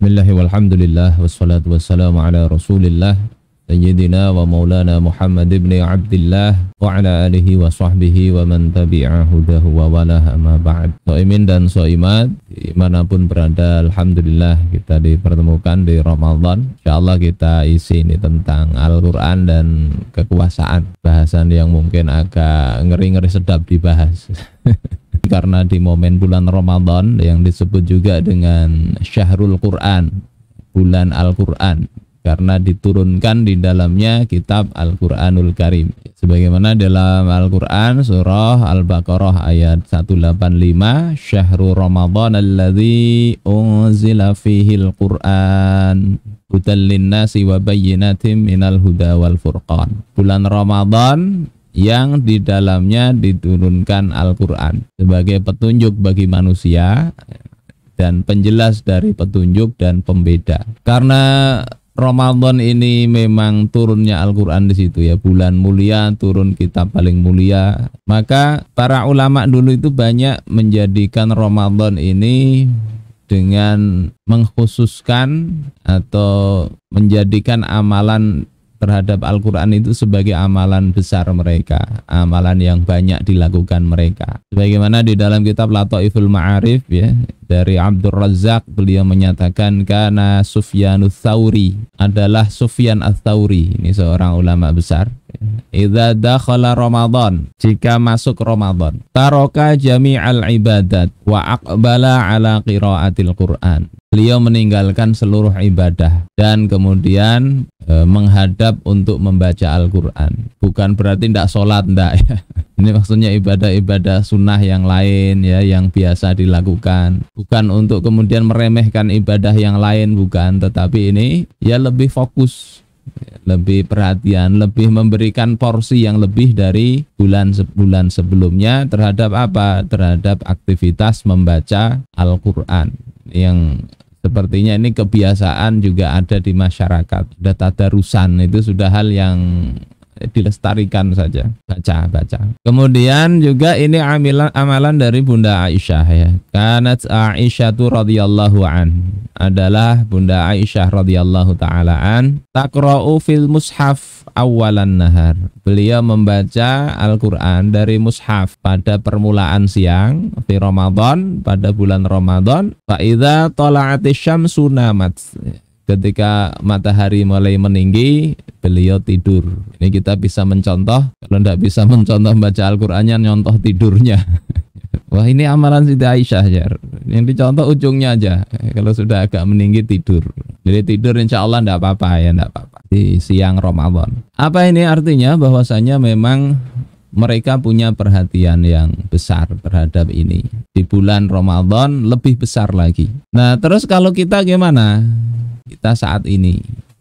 Bismillahirrahmanirrahim. walhamdulillah wassalatu wassalamu ala rasulillah Sayyidina wa maulana Muhammad ibn Abdullah wa ala alihi wa sahbihi wa man tabi'a hudahu wa walah ma ba'd So'imin dan so'imat dimanapun berada Alhamdulillah kita dipertemukan di Ramadan InsyaAllah kita isi ini tentang Al-Quran dan kekuasaan Bahasan yang mungkin agak ngeri-ngeri sedap dibahas karena di momen bulan Ramadan yang disebut juga dengan Syahrul Quran, bulan Al-Quran karena diturunkan di dalamnya kitab Al-Qur'anul Karim. Sebagaimana dalam Al-Qur'an surah Al-Baqarah ayat 185, "Syahrul Ramadan alladhi unzila fihil Qur'an hudal nasi wa minal huda wal furqan." Bulan Ramadan yang di dalamnya diturunkan Al-Quran sebagai petunjuk bagi manusia dan penjelas dari petunjuk dan pembeda. Karena Ramadan ini memang turunnya Al-Quran di situ ya bulan mulia turun kitab paling mulia maka para ulama dulu itu banyak menjadikan Ramadan ini dengan mengkhususkan atau menjadikan amalan terhadap Al-Quran itu sebagai amalan besar mereka, amalan yang banyak dilakukan mereka. Sebagaimana di dalam kitab Lato'iful Ma'arif ya, dari Abdul Razak beliau menyatakan karena Sufyan Thawri adalah Sufyan Atha'uri ini seorang ulama besar. Idza dakhala Ramadan, jika masuk Ramadan, taroka jami'al ibadat wa aqbala ala qiraatil Qur'an beliau meninggalkan seluruh ibadah dan kemudian e, menghadap untuk membaca Al-Quran. Bukan berarti tidak sholat, tidak ya. Ini maksudnya ibadah-ibadah sunnah yang lain ya, yang biasa dilakukan. Bukan untuk kemudian meremehkan ibadah yang lain, bukan. Tetapi ini ya lebih fokus ya, lebih perhatian, lebih memberikan porsi yang lebih dari bulan bulan sebelumnya terhadap apa? Terhadap aktivitas membaca Al-Qur'an yang Sepertinya ini kebiasaan juga ada di masyarakat. Sudah tadarusan itu sudah hal yang dilestarikan saja baca baca kemudian juga ini amalan amalan dari bunda Aisyah ya karena Aisyah tuh radhiyallahu an adalah bunda Aisyah radhiyallahu taala an takra'u fil mushaf awalan nahar beliau membaca Al-Qur'an dari mushaf pada permulaan siang di Ramadan pada bulan Ramadan faida idza ketika matahari mulai meninggi beliau tidur. Ini kita bisa mencontoh, kalau tidak bisa mencontoh baca Al-Qur'annya nyontoh tidurnya. Wah ini amalan Siti Aisyah ya. Yang dicontoh ujungnya aja. Kalau sudah agak meninggi tidur. Jadi tidur insya Allah tidak apa-apa ya, tidak apa-apa. Di siang Ramadan. Apa ini artinya? Bahwasanya memang mereka punya perhatian yang besar terhadap ini. Di bulan Ramadan lebih besar lagi. Nah terus kalau kita gimana? Kita saat ini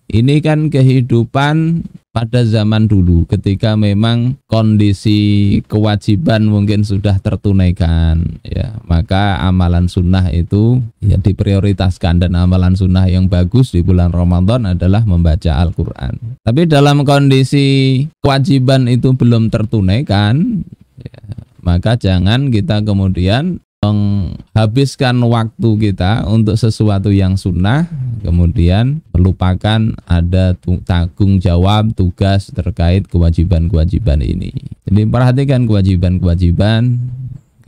ini kan kehidupan pada zaman dulu ketika memang kondisi kewajiban mungkin sudah tertunaikan ya maka amalan sunnah itu ya diprioritaskan dan amalan sunnah yang bagus di bulan Ramadan adalah membaca Al-Quran tapi dalam kondisi kewajiban itu belum tertunaikan ya, maka jangan kita kemudian menghabiskan waktu kita untuk sesuatu yang sunnah, kemudian melupakan ada tanggung jawab tugas terkait kewajiban-kewajiban ini. Jadi perhatikan kewajiban-kewajiban.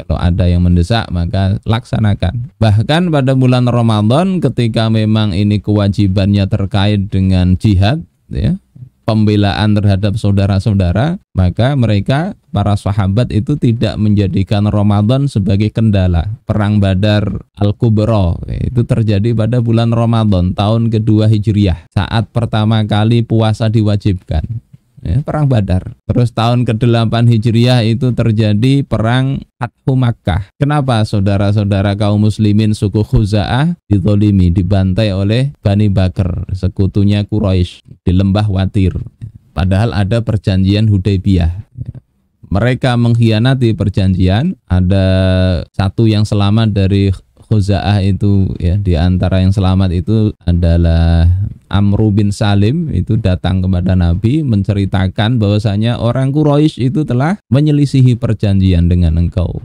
Kalau ada yang mendesak maka laksanakan. Bahkan pada bulan Ramadan ketika memang ini kewajibannya terkait dengan jihad, ya pembelaan terhadap saudara-saudara, maka mereka para sahabat itu tidak menjadikan Ramadan sebagai kendala. Perang Badar Al-Kubra ya, itu terjadi pada bulan Ramadan tahun kedua Hijriah, saat pertama kali puasa diwajibkan ya, perang Badar. Terus tahun ke-8 Hijriah itu terjadi perang Fathu Makkah. Kenapa saudara-saudara kaum muslimin suku Khuza'ah ditolimi, dibantai oleh Bani Bakar, sekutunya Quraisy di lembah Watir. Padahal ada perjanjian Hudaybiyah. Mereka mengkhianati perjanjian, ada satu yang selamat dari Khuza'ah itu ya di antara yang selamat itu adalah Amru bin Salim itu datang kepada Nabi menceritakan bahwasanya orang Quraisy itu telah menyelisihi perjanjian dengan engkau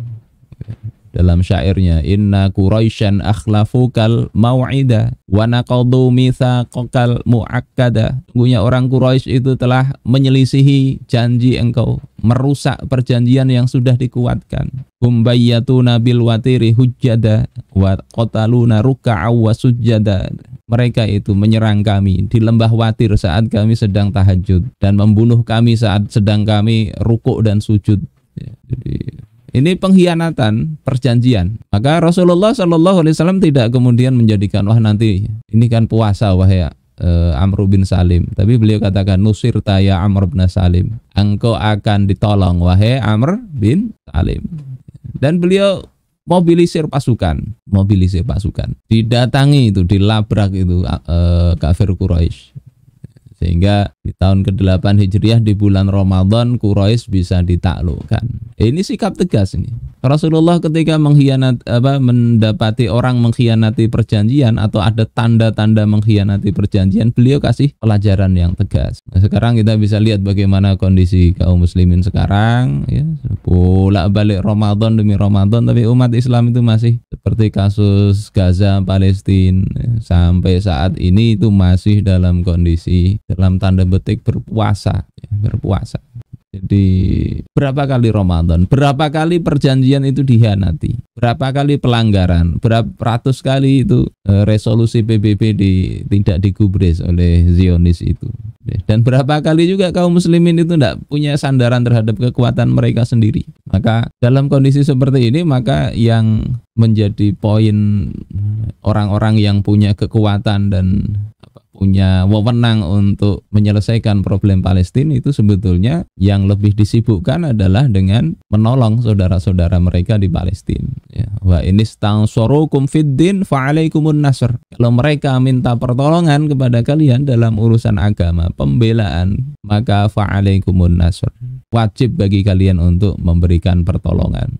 dalam syairnya inna quraisyan akhlafukal mau'ida wa naqadu mitsaqakal muakkada sungguhnya orang Quraisy itu telah menyelisihi janji engkau merusak perjanjian yang sudah dikuatkan humbayyatuna bil watiri hujjada wa qataluna ruk'a wa sujjada mereka itu menyerang kami di lembah watir saat kami sedang tahajud dan membunuh kami saat sedang kami rukuk dan sujud ya, jadi ini pengkhianatan perjanjian. Maka Rasulullah Shallallahu Alaihi Wasallam tidak kemudian menjadikan wah nanti ini kan puasa wah ya eh, Amr bin Salim. Tapi beliau katakan Nusir taya Amr bin Salim. Engkau akan ditolong wahai Amr bin Salim. Dan beliau mobilisir pasukan, mobilisir pasukan. Didatangi itu, dilabrak itu eh, kafir Quraisy sehingga di tahun ke-8 Hijriah di bulan Ramadan Quraisy bisa ditaklukkan. Ini sikap tegas ini. Rasulullah ketika mengkhianat apa mendapati orang mengkhianati perjanjian atau ada tanda-tanda mengkhianati perjanjian, beliau kasih pelajaran yang tegas. Nah, sekarang kita bisa lihat bagaimana kondisi kaum muslimin sekarang ya, bolak-balik Ramadan demi Ramadan tapi umat Islam itu masih seperti kasus Gaza Palestina ya. sampai saat ini itu masih dalam kondisi dalam tanda betik berpuasa, ya, berpuasa. Jadi berapa kali Ramadan, berapa kali perjanjian itu dihianati, berapa kali pelanggaran, berapa ratus kali itu eh, resolusi PBB di, tidak digubris oleh Zionis itu. Dan berapa kali juga kaum muslimin itu tidak punya sandaran terhadap kekuatan mereka sendiri. Maka dalam kondisi seperti ini maka yang menjadi poin eh, orang-orang yang punya kekuatan dan punya wewenang untuk menyelesaikan problem Palestina itu sebetulnya yang lebih disibukkan adalah dengan menolong saudara-saudara mereka di Palestina. Wah ya. Wa inis tansurukum fiddin fa'alaikumun nasr. Kalau mereka minta pertolongan kepada kalian dalam urusan agama, pembelaan, maka fa'alaikumun nasr. Wajib bagi kalian untuk memberikan pertolongan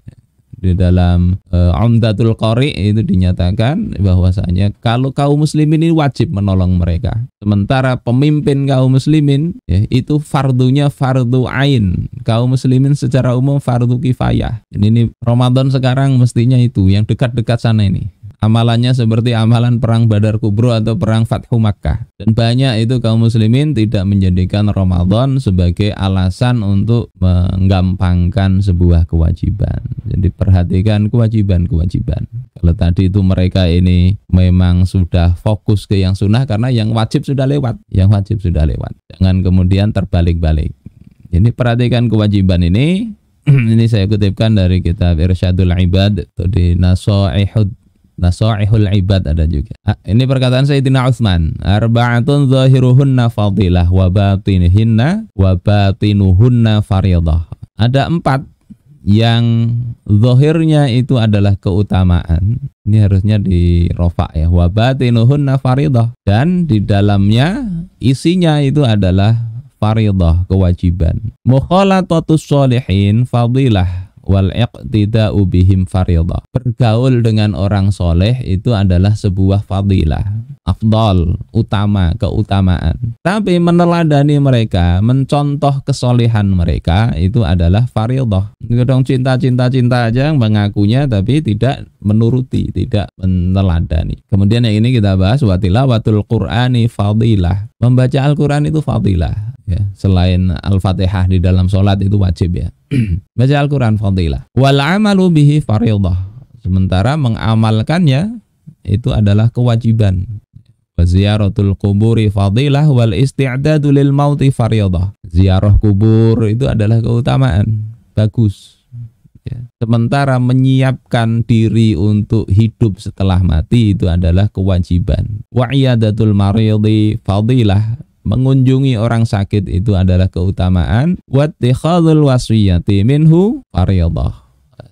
di dalam uh, Umdatul Qari itu dinyatakan bahwasanya kalau kaum muslimin ini wajib menolong mereka. Sementara pemimpin kaum muslimin ya, itu fardunya fardu ain. Kaum muslimin secara umum fardu kifayah. Dan ini Ramadan sekarang mestinya itu yang dekat-dekat sana ini Amalannya seperti amalan perang Badar Kubro atau perang Fathu Makkah. Dan banyak itu kaum muslimin tidak menjadikan Ramadan sebagai alasan untuk menggampangkan sebuah kewajiban. Jadi perhatikan kewajiban-kewajiban. Kalau tadi itu mereka ini memang sudah fokus ke yang sunnah karena yang wajib sudah lewat. Yang wajib sudah lewat. Jangan kemudian terbalik-balik. Ini perhatikan kewajiban ini ini saya kutipkan dari kitab Irsyadul Ibad di Nasoihud Nasaihul ibad ada juga. Ah, ini perkataan Sayyidina Utsman. Arba'atun zahiruhunna fadilah wa batinuhunna wa batinuhunna fariyadah. Ada empat yang zahirnya itu adalah keutamaan. Ini harusnya di rofa ya. Wa batinuhunna fariyadah. Dan di dalamnya isinya itu adalah fariyadah, kewajiban. Mukhalatatus solihin fadilah wal iqtida'u bihim faridah. Bergaul dengan orang soleh itu adalah sebuah fadilah, afdol, utama, keutamaan. Tapi meneladani mereka, mencontoh kesolehan mereka itu adalah faridah. Kadang cinta-cinta-cinta aja mengakunya tapi tidak menuruti, tidak meneladani. Kemudian yang ini kita bahas watilawatul qur'ani fadilah. Membaca Al-Quran itu fadilah. Ya, selain Al-Fatihah di dalam sholat itu wajib ya. Baca Al-Quran fadilah. Wal amalu bihi faridah. Sementara mengamalkannya itu adalah kewajiban. Ziaratul kuburi fadilah wal isti'dadu lil mauti faridah Ziarah kubur itu adalah keutamaan. Bagus. Ya. Sementara menyiapkan diri untuk hidup setelah mati itu adalah kewajiban. Wa'iyadatul maridhi fadilah mengunjungi orang sakit itu adalah keutamaan. Wattikhadul wasiyati minhu fariyadah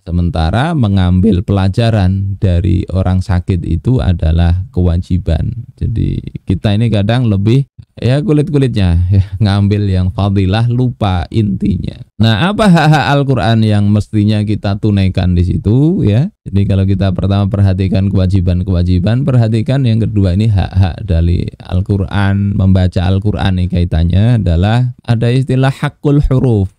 Sementara mengambil pelajaran dari orang sakit itu adalah kewajiban. Jadi kita ini kadang lebih ya kulit-kulitnya ya, ngambil yang fadilah lupa intinya. Nah, apa hak-hak Al-Qur'an yang mestinya kita tunaikan di situ ya? Jadi kalau kita pertama perhatikan kewajiban-kewajiban, perhatikan yang kedua ini hak-hak dari Al-Qur'an, membaca Al-Qur'an nih kaitannya adalah ada istilah hakul huruf